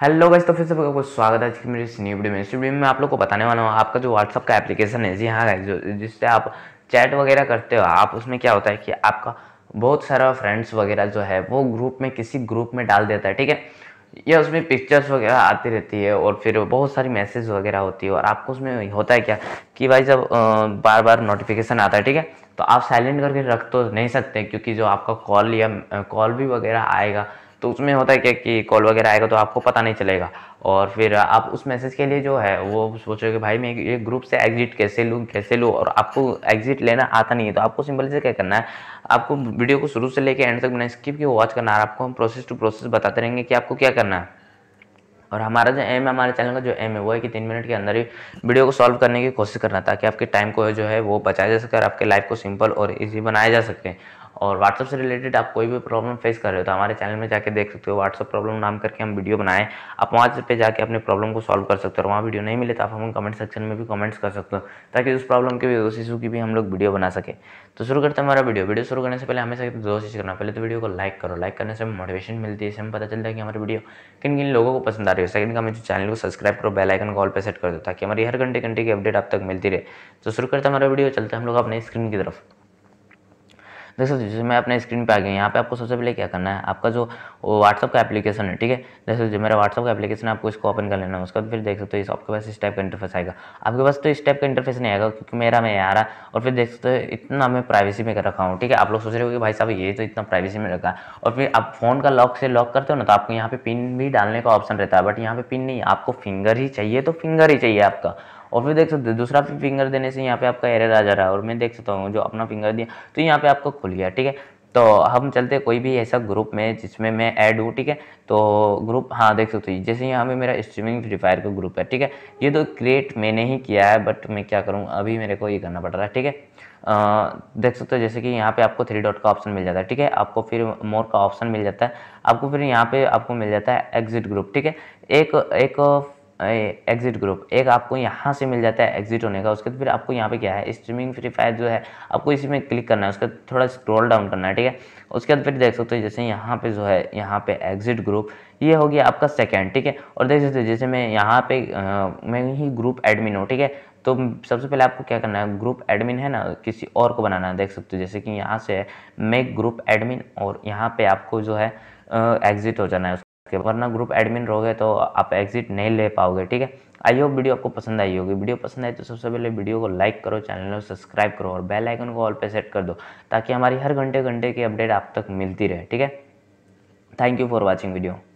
hello guys तो फिर से आपका स्वागत है आज की इस न्यू वीडियो में इस वीडियो में आप लोग को बताने वाला हूँ आपका जो व्हाट्सअप का एप्लीकेशन है जी हाँ गाइस जिससे आप चैट वगैरह करते हो आप उसमें क्या होता है कि आपका बहुत सारा फ्रेंड्स वगैरह जो है वो ग्रुप में किसी ग्रुप में डाल देता है ठीक है या उसमें पिक्चर्स वगैरह आती रहती है और फिर बहुत सारी मैसेज वगैरह होती है और आपको उसमें होता है क्या कि भाई जब बार बार नोटिफिकेशन आता है ठीक है तो आप साइलेंट करके रख तो नहीं सकते क्योंकि जो आपका कॉल या कॉल भी वगैरह आएगा तो उसमें होता है क्या कि कॉल वगैरह आएगा तो आपको पता नहीं चलेगा और फिर आप उस मैसेज के लिए जो है वो कि भाई मैं ये ग्रुप से एग्जिट कैसे लूँ कैसे लूँ और आपको एग्जिट लेना आता नहीं है तो आपको सिंपल से क्या करना है आपको वीडियो को शुरू से लेकर एंड तक बिना स्किप की वॉच करना है आपको हम प्रोसेस टू प्रोसेस बताते रहेंगे कि आपको क्या करना है और हमारा जो एम है हमारे चैनल का जो एम है वो है कि तीन मिनट के अंदर ही वीडियो को सॉल्व करने की कोशिश करना ताकि आपके टाइम को जो है वो बचाया जा सके और आपके लाइफ को सिंपल और ईजी बनाया जा सके और व्हाट्सअप से रिलेटेड आप कोई भी प्रॉब्लम फेस कर रहे हो तो हमारे चैनल में जाके देख सकते हो व्हाट्सअप प्रॉब्लम नाम करके हम वीडियो बनाए आप वहाँ पे जाके अपने प्रॉब्लम को सॉल्व कर सकते हो वहाँ वीडियो नहीं मिले तो आप हम कमेंट सेक्शन में भी कमेंट्स कर सकते हो ताकि उस प्रॉब्लम के भी उस इशू की भी हम लोग वीडियो बना सके तो शुरू करते हैं हमारा वीडियो वीडियो शुरू करने से पहले हमेशा दो चीज़ करना पहले तो वीडियो को लाइक करो लाइक करने से मोटिवेशन मिलती है इससे पता चलता है कि हमारी वीडियो किन किन लोगों को पसंद आ रही है सेकंड का हमें चैनल को सब्सक्राइब करो बेल आइकन कॉल पर सेट कर दो ताकि हमारी हर घंटे घंटे की अपडेट आप तक मिलती रहे तो शुरू करते हमारा वीडियो चलते हैं हम लोग अपने स्क्रीन की तरफ देख सकते जैसे मैं अपने स्क्रीन पे आ गया यहाँ पे आपको सबसे पहले क्या करना है आपका जो व्हाट्सअप का एप्लीकेशन है ठीक है देख जो मेरा व्हाट्सअप का एप्लीकेशन है आपको इसको ओपन कर लेना है उसका फिर देख सकते हो इस आपके पास इस टाइप का इंटरफेस आएगा आपके पास तो इस टाइप का इंटरफेस नहीं आएगा क्योंकि मेरा मैं आ रहा और फिर देख सकते हो इतना मैं प्राइवेसी में कर रखा हूँ ठीक है आप लोग सोच रहे हो कि भाई साहब ये तो इतना प्राइवेसी में रखा है और फिर आप फ़ोन का लॉक से लॉक करते हो ना तो आपको यहाँ पे पिन भी डालने का ऑप्शन रहता है बट यहाँ पे पिन नहीं आपको फिंगर ही चाहिए तो फिंगर ही चाहिए आपका और फिर देख सकते हो दूसरा फिंगर देने से यहाँ पे आपका एरर आ जा रहा है और मैं देख सकता हूँ जो अपना फिंगर दिया तो यहाँ पे आपका खुल गया ठीक है तो हम चलते कोई भी ऐसा ग्रुप में जिसमें मैं ऐड हूँ ठीक है तो ग्रुप हाँ देख सकते हो जैसे यहाँ पे मेरा स्ट्रीमिंग फ्री फायर का ग्रुप है ठीक है ये तो क्रिएट मैंने ही किया है बट मैं क्या करूँ अभी मेरे को ये करना पड़ रहा है ठीक है देख सकते हो जैसे कि यहाँ पे आपको थ्री डॉट का ऑप्शन मिल जाता है ठीक है आपको फिर मोर का ऑप्शन मिल जाता है आपको फिर यहाँ पे आपको मिल जाता है एग्जिट ग्रुप ठीक है एक एक एग्जिट ग्रुप एक आपको यहाँ से मिल जाता है एग्जिट होने का उसके बाद फिर आपको यहाँ पे क्या है स्ट्रीमिंग फ्री फायर जो है आपको इसी में क्लिक करना है उसके बाद थोड़ा स्क्रॉल डाउन करना है ठीक है उसके बाद फिर देख सकते हो जैसे यहाँ पे जो है यहाँ पे एग्जिट ग्रुप ये हो गया आपका सेकेंड ठीक है और देख सकते हो जैसे मैं यहाँ पे मैं ही ग्रुप एडमिन हूँ ठीक है तो सबसे पहले आपको क्या करना है ग्रुप एडमिन है ना किसी और को बनाना है देख सकते हो जैसे कि यहाँ से है ग्रुप एडमिन और यहाँ पर आपको जो है एग्जिट हो जाना है कि वरना ग्रुप एडमिन रहोगे तो आप एग्जिट नहीं ले पाओगे ठीक है आई होप वीडियो आपको पसंद आई होगी वीडियो पसंद आई तो सबसे पहले वीडियो को लाइक करो चैनल को सब्सक्राइब करो और बेल आइकन को ऑल पे सेट कर दो ताकि हमारी हर घंटे घंटे की अपडेट आप तक मिलती रहे ठीक है thank you for watching video